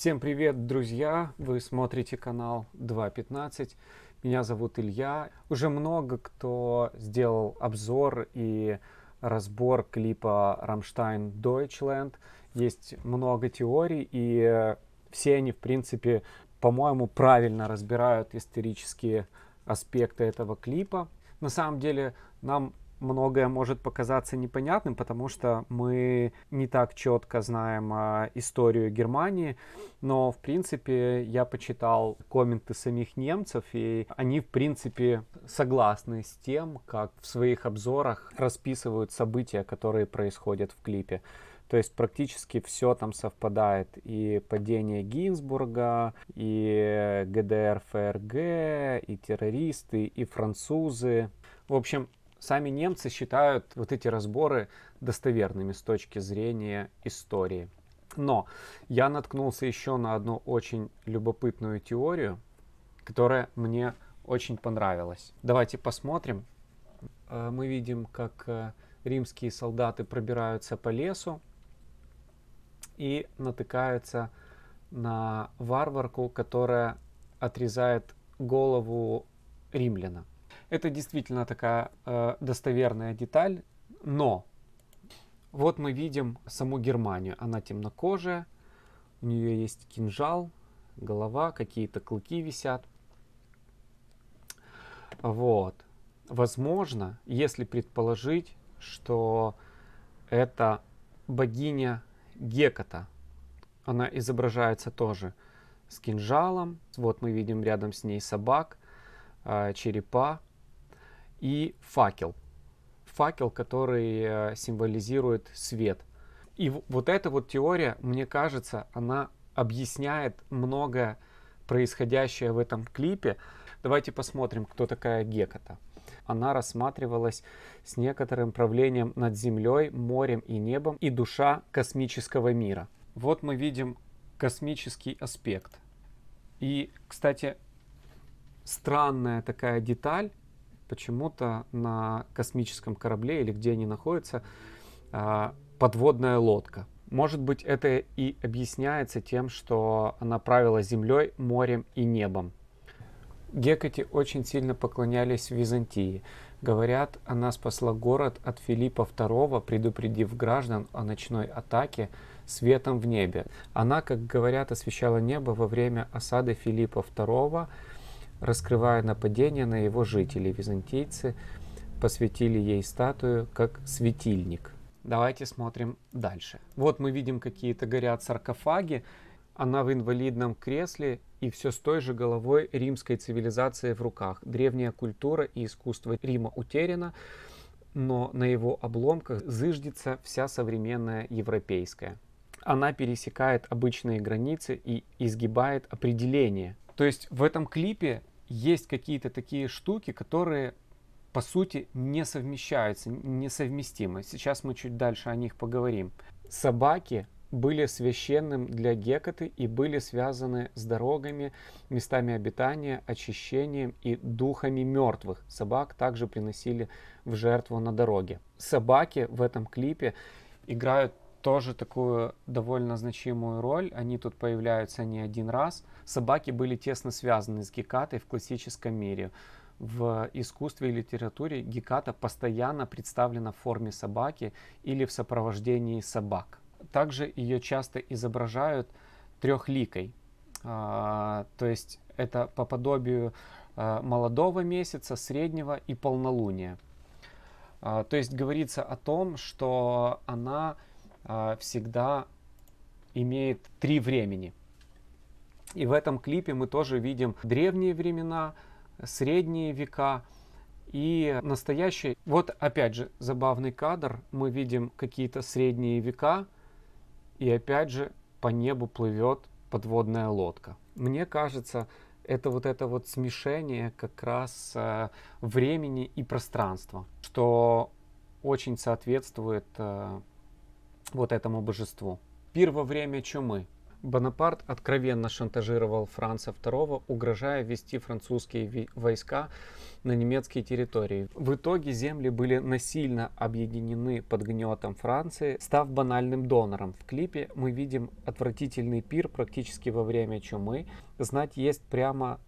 Всем привет, друзья! Вы смотрите канал 2.15. Меня зовут Илья. Уже много кто сделал обзор и разбор клипа «Рамштайн Deutschland». Есть много теорий, и все они, в принципе, по-моему, правильно разбирают исторические аспекты этого клипа. На самом деле, нам многое может показаться непонятным, потому что мы не так четко знаем а, историю Германии, но, в принципе, я почитал комменты самих немцев, и они, в принципе, согласны с тем, как в своих обзорах расписывают события, которые происходят в клипе. То есть практически все там совпадает. И падение Гинзбурга, и ГДР, ФРГ, и террористы, и французы. В общем, Сами немцы считают вот эти разборы достоверными с точки зрения истории. Но я наткнулся еще на одну очень любопытную теорию, которая мне очень понравилась. Давайте посмотрим. Э, мы видим, как э, римские солдаты пробираются по лесу и натыкаются на варварку, которая отрезает голову римляна. Это действительно такая э, достоверная деталь, но вот мы видим саму Германию. Она темнокожая, у нее есть кинжал, голова, какие-то клыки висят. Вот. Возможно, если предположить, что это богиня Геката. Она изображается тоже с кинжалом. Вот мы видим рядом с ней собак. А, черепа и факел. Факел, который э, символизирует свет. И вот эта вот теория, мне кажется, она объясняет многое происходящее в этом клипе. Давайте посмотрим, кто такая Геката. Она рассматривалась с некоторым правлением над землей, морем и небом и душа космического мира. Вот мы видим космический аспект. И, кстати, странная такая деталь почему-то на космическом корабле или где они находятся, а, подводная лодка. Может быть, это и объясняется тем, что она правила землей, морем и небом. Гекати очень сильно поклонялись Византии. Говорят, она спасла город от Филиппа II, предупредив граждан о ночной атаке светом в небе. Она, как говорят, освещала небо во время осады Филиппа II, раскрывая нападение на его жителей. Византийцы посвятили ей статую как светильник. Давайте смотрим дальше. Вот мы видим какие-то горят саркофаги. Она в инвалидном кресле и все с той же головой римской цивилизации в руках. Древняя культура и искусство Рима утеряна, но на его обломках зыждется вся современная европейская. Она пересекает обычные границы и изгибает определение. То есть в этом клипе есть какие-то такие штуки, которые по сути не совмещаются, несовместимы. Сейчас мы чуть дальше о них поговорим. Собаки были священным для Гекаты и были связаны с дорогами, местами обитания, очищением и духами мертвых. Собак также приносили в жертву на дороге. Собаки в этом клипе играют тоже такую довольно значимую роль. Они тут появляются не один раз. Собаки были тесно связаны с гекатой в классическом мире. В искусстве и литературе геката постоянно представлена в форме собаки или в сопровождении собак. Также ее часто изображают трехликой. А, то есть это по подобию а, молодого месяца, среднего и полнолуния. А, то есть говорится о том, что она а, всегда имеет три времени. И в этом клипе мы тоже видим древние времена, средние века и настоящие. Вот опять же забавный кадр. Мы видим какие-то средние века и опять же по небу плывет подводная лодка. Мне кажется, это вот это вот смешение как раз э, времени и пространства, что очень соответствует э, вот этому божеству. Первое время чумы. Бонапарт откровенно шантажировал Франца II, угрожая вести французские войска на немецкие территории. В итоге земли были насильно объединены под гнетом Франции, став банальным донором. В клипе мы видим отвратительный пир практически во время чумы. Знать есть прямо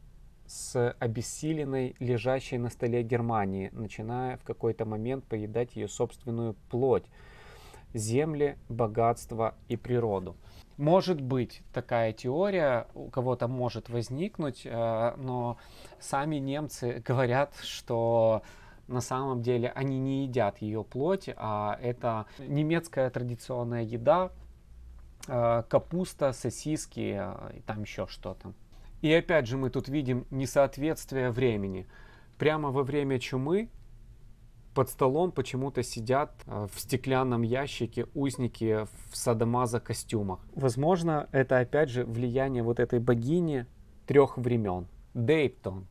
с обессиленной, лежащей на столе Германии, начиная в какой-то момент поедать ее собственную плоть земли, богатство и природу. Может быть, такая теория у кого-то может возникнуть, э, но сами немцы говорят, что на самом деле они не едят ее плоть, а это немецкая традиционная еда, э, капуста, сосиски э, и там еще что-то. И опять же мы тут видим несоответствие времени. Прямо во время чумы под столом почему-то сидят э, в стеклянном ящике узники в садомаза костюмах. Возможно, это опять же влияние вот этой богини трех времен. Дейптон.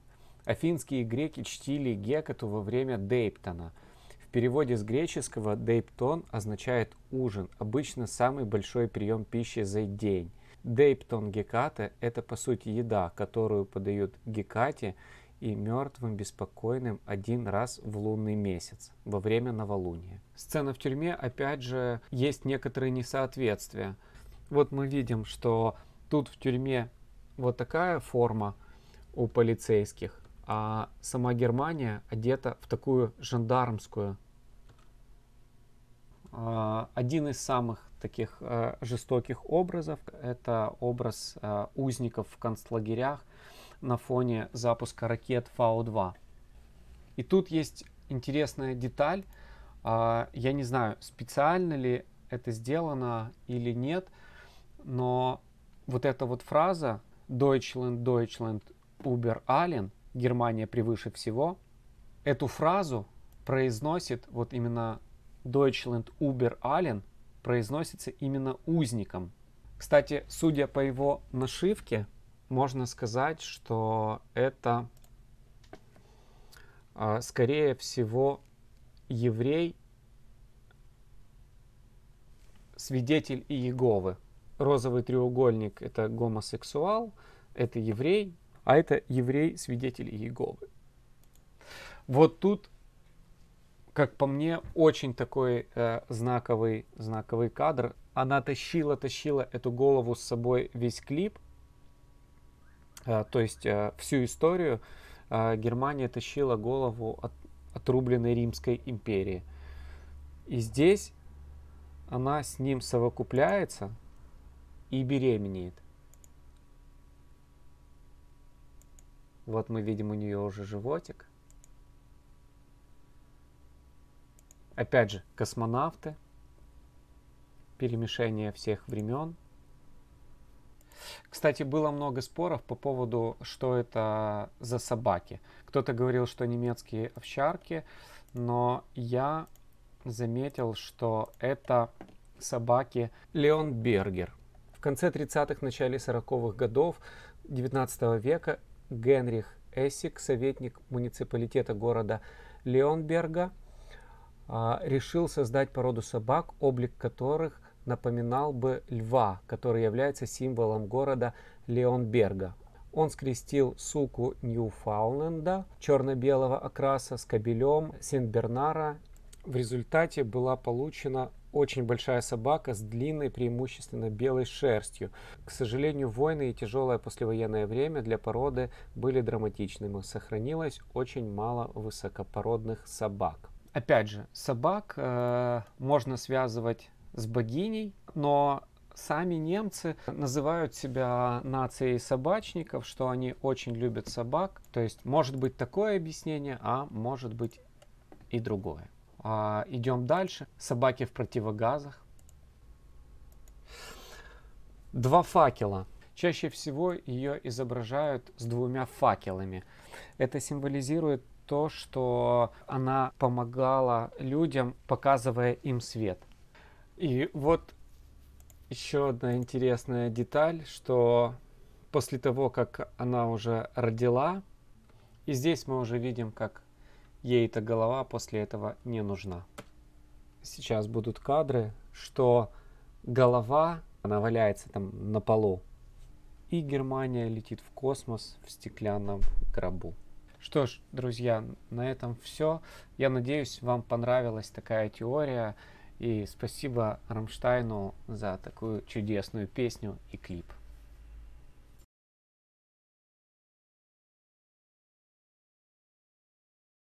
Афинские греки чтили Гекату во время Дейптона. В переводе с греческого Дейптон означает ужин, обычно самый большой прием пищи за день. Дейптон Геката – это по сути еда, которую подают Гекате – и мертвым беспокойным один раз в лунный месяц во время новолуния. Сцена в тюрьме, опять же, есть некоторые несоответствия. Вот мы видим, что тут в тюрьме вот такая форма у полицейских, а сама Германия одета в такую жандармскую. А, один из самых таких э, жестоких образов – это образ э, узников в концлагерях – на фоне запуска ракет Фау-2. И тут есть интересная деталь. А, я не знаю, специально ли это сделано или нет, но вот эта вот фраза «Deutschland, Deutschland, Uber Allen» Германия превыше всего, эту фразу произносит вот именно Deutschland Uber Allen произносится именно узником. Кстати, судя по его нашивке, можно сказать, что это, а, скорее всего, еврей, свидетель Иеговы. Розовый треугольник – это гомосексуал, это еврей, а это еврей, свидетель Иеговы. Вот тут, как по мне, очень такой э, знаковый, знаковый кадр. Она тащила, тащила эту голову с собой весь клип – а, то есть э, всю историю а, Германия тащила голову от отрубленной Римской империи. И здесь она с ним совокупляется и беременеет. Вот мы видим у нее уже животик. Опять же, космонавты, перемешение всех времен – кстати, было много споров по поводу, что это за собаки. Кто-то говорил, что немецкие овчарки, но я заметил, что это собаки Леон Бергер. В конце 30-х, начале 40-х годов 19 века Генрих Эссик, советник муниципалитета города Леонберга, а, решил создать породу собак, облик которых – напоминал бы льва, который является символом города Леонберга. Он скрестил суку Ньюфауленда черно-белого окраса с кобелем Сент-Бернара. В результате была получена очень большая собака с длинной, преимущественно белой шерстью. К сожалению, войны и тяжелое послевоенное время для породы были драматичными. Сохранилось очень мало высокопородных собак. Опять же, собак э, можно связывать с богиней, но сами немцы называют себя нацией собачников, что они очень любят собак. То есть может быть такое объяснение, а может быть и другое. А, идем дальше. Собаки в противогазах. Два факела. Чаще всего ее изображают с двумя факелами. Это символизирует то, что она помогала людям, показывая им свет. И вот еще одна интересная деталь, что после того, как она уже родила, и здесь мы уже видим, как ей эта голова после этого не нужна. Сейчас будут кадры, что голова, она валяется там на полу, и Германия летит в космос в стеклянном гробу. Что ж, друзья, на этом все. Я надеюсь, вам понравилась такая теория. И спасибо Рамштайну за такую чудесную песню и клип.